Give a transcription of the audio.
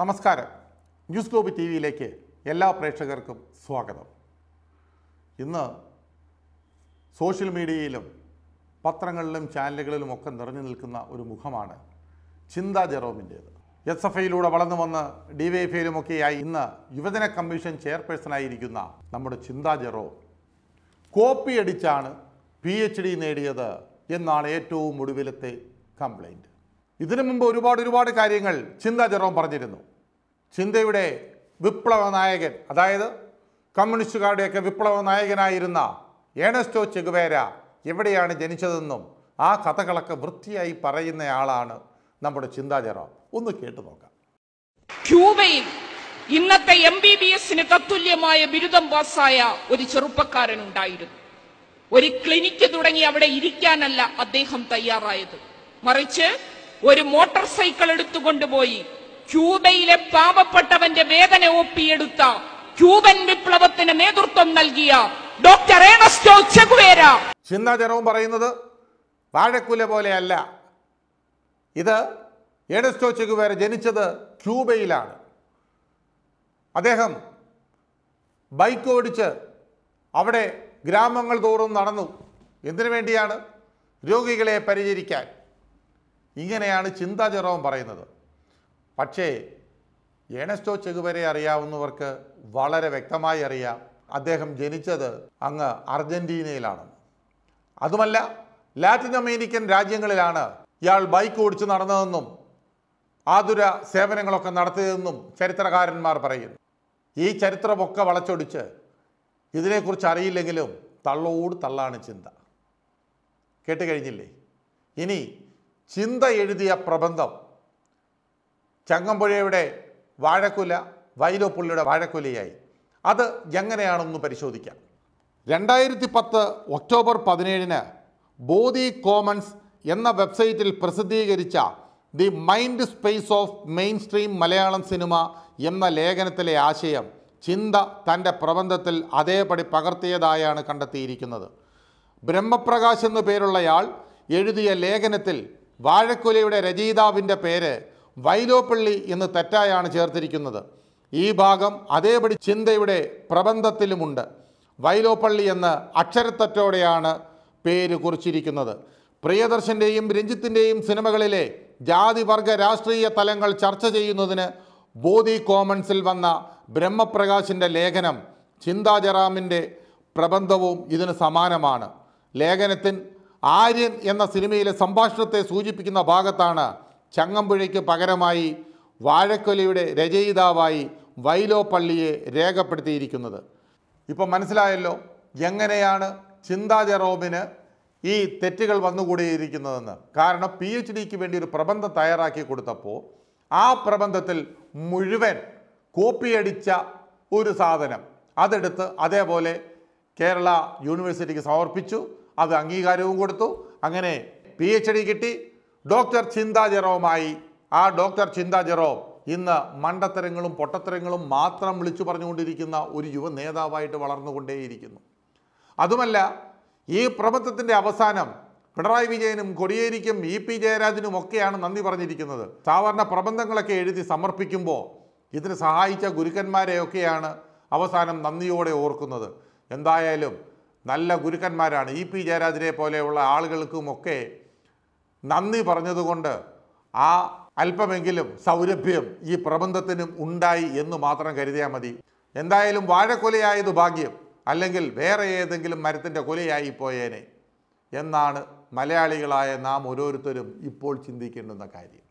നമസ്കാരം news globe T വിയിലേക്ക് എല്ലാ പ്രേക്ഷകർക്കും സ്വാഗതം ഇന്ന് സോഷ്യൽ മീഡിയയിലും പത്രങ്ങളിലും ചാനലുകളിലും ഒക്കെ നിറഞ്ഞു നിൽക്കുന്ന ഒരു മുഖമാണ് ചിന്ത ജെറോമിൻ്റേത് എസ് എഫ് ഐയിലൂടെ വളർന്നു വന്ന് ഡി വൈ എഫ് ഐയിലുമൊക്കെയായി ഇന്ന് യുവജന കമ്മീഷൻ ചെയർപേഴ്സണായിരിക്കുന്ന നമ്മുടെ ചിന്ത ജെറോം കോപ്പിയടിച്ചാണ് പി എച്ച് ഡി നേടിയത് എന്നാണ് ഏറ്റവും ഒടുവിലത്തെ കംപ്ലൈൻറ്റ് ഇതിനു മുമ്പ് ഒരുപാട് ഒരുപാട് കാര്യങ്ങൾ ചിന്താ ജെറോം പറഞ്ഞിരുന്നു ചിന്തയുടെ വിപ്ലവ നായകൻ അതായത് കമ്മ്യൂണിസ്റ്റുകാരുടെയൊക്കെ വിപ്ലവ നായകനായിരുന്ന ഏണസ്റ്റോ ചെഗുവേര എവിടെയാണ് ജനിച്ചതെന്നും ആ കഥകളൊക്കെ വൃത്തിയായി പറയുന്നയാളാണ് നമ്മുടെ ജെറോം ഒന്ന് കേട്ടു നോക്കാം ക്യൂബയിൽ ഇന്നത്തെ എം ബി ബി എസിന് തത്തുല്യമായ ബിരുദം പാസ്സായ ഒരു ചെറുപ്പക്കാരൻ ഉണ്ടായിരുന്നു ഒരു ക്ലിനിക്ക് തുടങ്ങി അവിടെ ഇരിക്കാനല്ല അദ്ദേഹം തയ്യാറായത് മറിച്ച് ഒരു മോട്ടോർ സൈക്കിൾ എടുത്തുകൊണ്ടുപോയി ക്യൂബയിലെ പാവപ്പെട്ടവന്റെ വേദന ഒപ്പിയെടുത്ത ക്യൂബൻ വിപ്ലവത്തിന് നേതൃത്വം നൽകിയ ഡോക്ടർ ഏണസ്റ്റോ പറയുന്നത് വാഴക്കുല പോലെയല്ല ഇത് ഏണസ്റ്റോ ചെഗുവേര ജനിച്ചത് ക്യൂബയിലാണ് അദ്ദേഹം ബൈക്ക് ഓടിച്ച് അവിടെ ഗ്രാമങ്ങൾ തോറും നടന്നു എന്തിനു വേണ്ടിയാണ് രോഗികളെ പരിചരിക്കാൻ ഇങ്ങനെയാണ് ചിന്താ ജെറോം പറയുന്നത് പക്ഷേ ഏണസ്റ്റോ ചെകുവരെ അറിയാവുന്നവർക്ക് വളരെ വ്യക്തമായി അറിയാം അദ്ദേഹം ജനിച്ചത് അങ്ങ് അർജൻറ്റീനയിലാണ് അതുമല്ല ലാറ്റിൻ അമേരിക്കൻ രാജ്യങ്ങളിലാണ് ഇയാൾ ബൈക്ക് ഓടിച്ച് നടന്നതെന്നും ആതുര സേവനങ്ങളൊക്കെ നടത്തിയതെന്നും ചരിത്രകാരന്മാർ പറയുന്നു ഈ ചരിത്രമൊക്കെ വളച്ചൊടിച്ച് ഇതിനെക്കുറിച്ച് അറിയില്ലെങ്കിലും തള്ളോട് തള്ളാണ് ചിന്ത കേട്ടുകഴിഞ്ഞില്ലേ ഇനി ചിന്ത എഴുതിയ പ്രബന്ധം ചങ്ങമ്പുഴയുടെ വാഴക്കുല വൈലോപ്പുള്ളിയുടെ വാഴക്കുലയായി അത് എങ്ങനെയാണെന്ന് പരിശോധിക്കാം രണ്ടായിരത്തി പത്ത് ഒക്ടോബർ പതിനേഴിന് ബോധി കോമൺസ് എന്ന വെബ്സൈറ്റിൽ പ്രസിദ്ധീകരിച്ച the mind space of mainstream Malayalam cinema എന്ന ലേഖനത്തിലെ ആശയം ചിന്ത തൻ്റെ പ്രബന്ധത്തിൽ അതേപടി പകർത്തിയതായാണ് കണ്ടെത്തിയിരിക്കുന്നത് ബ്രഹ്മപ്രകാശ് എന്നു പേരുള്ളയാൾ എഴുതിയ ലേഖനത്തിൽ വാഴക്കുലയുടെ രചയിതാവിൻ്റെ പേര് വൈലോപ്പള്ളി എന്ന് തെറ്റായാണ് ചേർത്തിരിക്കുന്നത് ഈ ഭാഗം അതേപടി ചിന്തയുടെ പ്രബന്ധത്തിലുമുണ്ട് വൈലോപ്പള്ളി എന്ന് അക്ഷരത്തറ്റോടെയാണ് പേര് കുറിച്ചിരിക്കുന്നത് പ്രിയദർശൻ്റെയും രഞ്ജിത്തിൻ്റെയും സിനിമകളിലെ ജാതിവർഗ രാഷ്ട്രീയ തലങ്ങൾ ചർച്ച ചെയ്യുന്നതിന് ബോധി കോമൺസിൽ വന്ന ബ്രഹ്മപ്രകാശിൻ്റെ ലേഖനം ചിന്താജറാമിൻ്റെ പ്രബന്ധവും ഇതിന് സമാനമാണ് ലേഖനത്തിൻ ആര്യൻ എന്ന സിനിമയിലെ സംഭാഷണത്തെ സൂചിപ്പിക്കുന്ന ഭാഗത്താണ് ചങ്ങമ്പുഴയ്ക്ക് പകരമായി വാഴക്കൊലയുടെ രചയിതാവായി വൈലോപ്പള്ളിയെ രേഖപ്പെടുത്തിയിരിക്കുന്നത് ഇപ്പം മനസ്സിലായല്ലോ എങ്ങനെയാണ് ചിന്താ ജെറോമിന് ഈ തെറ്റുകൾ വന്നുകൂടിയിരിക്കുന്നതെന്ന് കാരണം പി എച്ച് ഡിക്ക് വേണ്ടി ഒരു പ്രബന്ധം തയ്യാറാക്കി കൊടുത്തപ്പോൾ ആ പ്രബന്ധത്തിൽ മുഴുവൻ കോപ്പിയടിച്ച ഒരു സാധനം അതെടുത്ത് അതേപോലെ കേരള യൂണിവേഴ്സിറ്റിക്ക് സമർപ്പിച്ചു അത് അംഗീകാരവും കൊടുത്തു അങ്ങനെ പി എച്ച് ഡി കിട്ടി ഡോക്ടർ ചിന്താ ജെറോമായി ആ ഡോക്ടർ ചിന്താ ജെറോം ഇന്ന് മണ്ടത്തരങ്ങളും പൊട്ടത്തരങ്ങളും മാത്രം വിളിച്ചു പറഞ്ഞുകൊണ്ടിരിക്കുന്ന ഒരു യുവ നേതാവായിട്ട് വളർന്നുകൊണ്ടേയിരിക്കുന്നു അതുമല്ല ഈ പ്രബന്ധത്തിൻ്റെ അവസാനം പിണറായി വിജയനും കൊടിയേരിക്കും ഇ പി ജയരാജനും ഒക്കെയാണ് നന്ദി പറഞ്ഞിരിക്കുന്നത് സാധാരണ പ്രബന്ധങ്ങളൊക്കെ എഴുതി സമർപ്പിക്കുമ്പോൾ ഇതിന് സഹായിച്ച ഗുരുക്കന്മാരെയൊക്കെയാണ് അവസാനം നന്ദിയോടെ ഓർക്കുന്നത് എന്തായാലും നല്ല ഗുരുക്കന്മാരാണ് ഇ പി ജയരാജനെ പോലെയുള്ള ആളുകൾക്കുമൊക്കെ നന്ദി പറഞ്ഞതുകൊണ്ട് ആ അല്പമെങ്കിലും സൗരഭ്യം ഈ പ്രബന്ധത്തിനും ഉണ്ടായി എന്ന് മാത്രം കരുതിയാൽ മതി എന്തായാലും വാഴക്കൊലയായത് ഭാഗ്യം അല്ലെങ്കിൽ വേറെ ഏതെങ്കിലും മരത്തിൻ്റെ കൊലയായി പോയേനെ എന്നാണ് മലയാളികളായ നാം ഓരോരുത്തരും ഇപ്പോൾ ചിന്തിക്കേണ്ടുന്ന കാര്യം